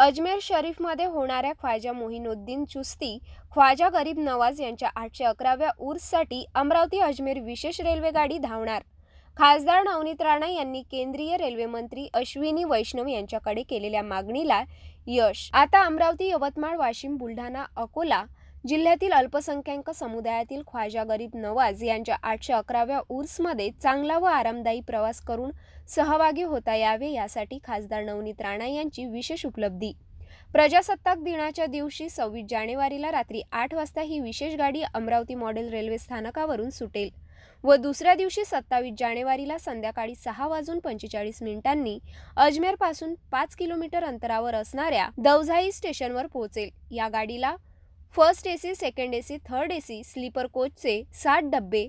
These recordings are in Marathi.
अजमेर शरीफमध्ये होणाऱ्या ख्वाजा मोहिनुद्दीन चुस्ती ख्वाजा गरीब नवाज यांच्या आठशे अकराव्या साठी अमरावती अजमेर विशेष रेल्वे गाडी धावणार खासदार नवनीत राणा यांनी केंद्रीय रेल्वे मंत्री अश्विनी वैष्णव यांच्याकडे केलेल्या मागणीला यश आता अमरावती यवतमाळ वाशिम बुलढाणा अकोला जिल्ह्यातील अल्पसंख्याक समुदायातील ख्वाजा गरीब नवाज यांच्या आठशे अकराव्या उर्समध्ये चांगला व आरामदायी प्रवास करून सहभागी होता यावे यासाठी खासदार नवनीत राणा यांची विशेष उपलब्धी प्रजासत्ताक दिनाच्या दिवशी सव्वीस जानेवारीला रात्री आठ वाजता ही विशेष गाडी अमरावती मॉडेल रेल्वे स्थानकावरून सुटेल व दुसऱ्या दिवशी सत्तावीस जानेवारीला संध्याकाळी सहा वाजून पंचेचाळीस मिनिटांनी अजमेरपासून पाच किलोमीटर अंतरावर असणाऱ्या दवझाई स्टेशनवर पोहोचेल या गाडीला first A C second A C third A C sleeper कोचचे सात डब्बे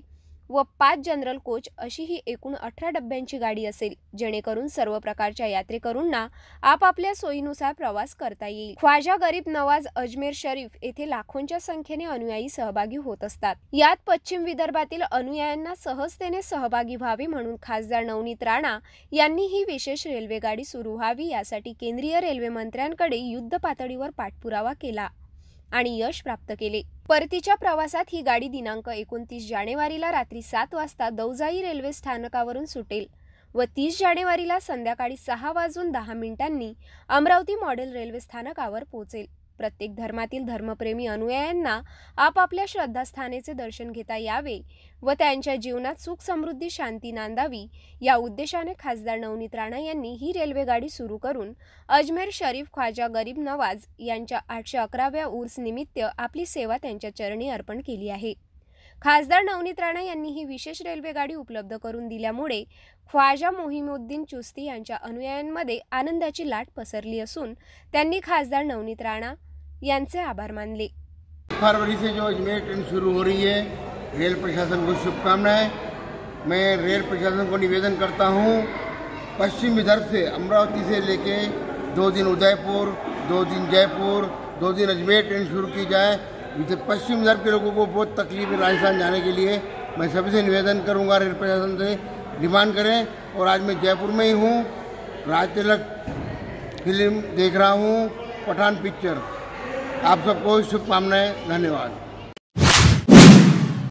व पाच जनरल कोच अशी ही एकूण अठरा डब्यांची गाडी असेल जेणेकरून सर्व प्रकारच्या यात्रेकरूंना आपापल्या सोयीनुसार प्रवास करता येईल ख्वाजा गरीब नवाज अजमेर शरीफ येथे लाखोंच्या संख्येने अनुयायी सहभागी होत असतात यात पश्चिम विदर्भातील अनुयायांना सहजतेने सहभागी व्हावे म्हणून खासदार नवनीत राणा यांनी ही विशेष रेल्वे गाडी सुरू व्हावी यासाठी केंद्रीय रेल्वे मंत्र्यांकडे युद्ध पातळीवर पाठपुरावा केला आणि यश प्राप्त केले परतीच्या प्रवासात ही गाडी दिनांक एकोणतीस जानेवारीला रात्री सात वाजता दौजाई रेल्वे स्थानकावरून सुटेल व तीस जानेवारीला संध्याकाळी सहा वाजून दहा मिनिटांनी अमरावती मॉडेल रेल्वे स्थानकावर पोहोचेल प्रत्येक धर्मातील धर्मप्रेमी अनुयायांना आपापल्या श्रद्धास्थानेचे दर्शन घेता यावे व त्यांच्या जीवनात सुख समृद्धी शांती नांदावी या उद्देशाने खासदार नवनीत राणा यांनी ही रेल्वेगाडी सुरू करून अजमेर शरीफ ख्वाजा गरीब नवाज यांच्या आठशे अकराव्या निमित्त आपली सेवा त्यांच्या चरणी अर्पण केली आहे खासदार नवनीत राणा यांनी ही विशेष रेल्वेगाडी उपलब्ध करून दिल्यामुळे ख्वाजा मोहिमुद्दीन चुस्ती यांच्या अनुयायांमध्ये आनंदाची लाट पसरली असून त्यांनी खासदार नवनीत राणा यांचे आभार मानले फरवरी से जो अजमेर ट्रेन शुरू हो रही है रेल प्रशासन को शुभकामनाएं मैं रेल प्रशासन को निवेदन करता हूँ पश्चिम विदर्भ से अमरावती से लेके दो दिन उदयपुर दो दिन जयपुर दो दिन अजमेर ट्रेन शुरू की जाए जिससे पश्चिम विदर्भ के लोगों को बहुत तकलीफ है राजस्थान जाने के लिए मैं सभी से निवेदन करूंगा रेल प्रशासन से डिमांड करें और आज मैं जयपुर में ही हूँ राज तिलक फिल्म देख रहा हूँ पठान पिक्चर आप सबको शुभकामनाएं धन्यवाद